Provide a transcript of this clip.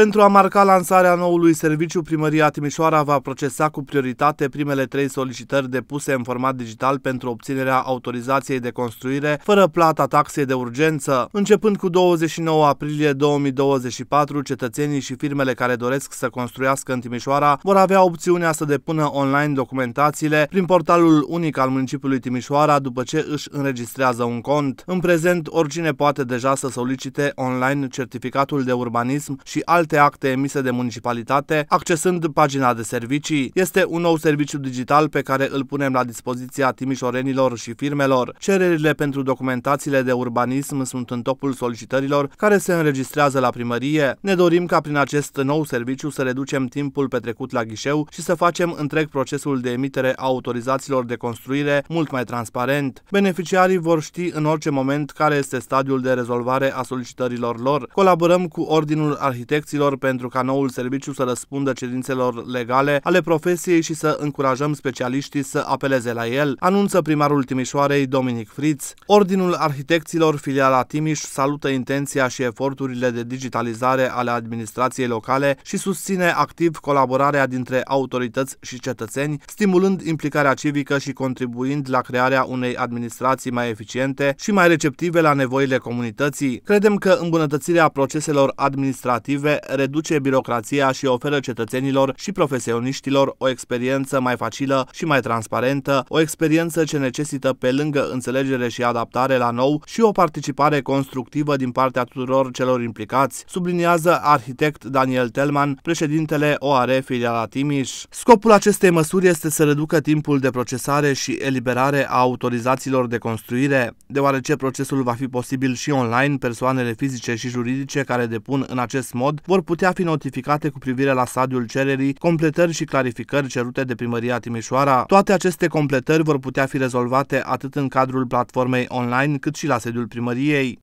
Pentru a marca lansarea noului serviciu, Primăria Timișoara va procesa cu prioritate primele trei solicitări depuse în format digital pentru obținerea autorizației de construire, fără plata taxei de urgență. Începând cu 29 aprilie 2024, cetățenii și firmele care doresc să construiască în Timișoara vor avea opțiunea să depună online documentațiile prin portalul unic al municipiului Timișoara după ce își înregistrează un cont. În prezent, oricine poate deja să solicite online certificatul de urbanism și alte alte acte emise de municipalitate, accesând pagina de servicii. Este un nou serviciu digital pe care îl punem la dispoziția timișorenilor și firmelor. Cererile pentru documentațiile de urbanism sunt în topul solicitărilor care se înregistrează la primărie. Ne dorim ca prin acest nou serviciu să reducem timpul petrecut la ghișeu și să facem întreg procesul de emitere a autorizațiilor de construire mult mai transparent. Beneficiarii vor ști în orice moment care este stadiul de rezolvare a solicitărilor lor. Colaborăm cu Ordinul Arhitecților profesilor pentru ca noul serviciu să răspundă cerințelor legale ale profesiei și să încurajăm specialiștii să apeleze la el, anunță primarul Timișoarei Dominic Fritz. Ordinul Arhitecților filiala Timiș salută intenția și eforturile de digitalizare ale administrației locale și susține activ colaborarea dintre autorități și cetățeni, stimulând implicarea civică și contribuind la crearea unei administrații mai eficiente și mai receptive la nevoile comunității. Credem că îmbunătățirea proceselor administrative reduce birocrația și oferă cetățenilor și profesioniștilor o experiență mai facilă și mai transparentă, o experiență ce necesită pe lângă înțelegere și adaptare la nou și o participare constructivă din partea tuturor celor implicați, subliniază arhitect Daniel Telman, președintele OAR filiala Timiș. Scopul acestei măsuri este să reducă timpul de procesare și eliberare a autorizațiilor de construire, deoarece procesul va fi posibil și online, persoanele fizice și juridice care depun în acest mod vor putea fi notificate cu privire la stadiul cererii, completări și clarificări cerute de Primăria Timișoara. Toate aceste completări vor putea fi rezolvate atât în cadrul platformei online cât și la sediul primăriei.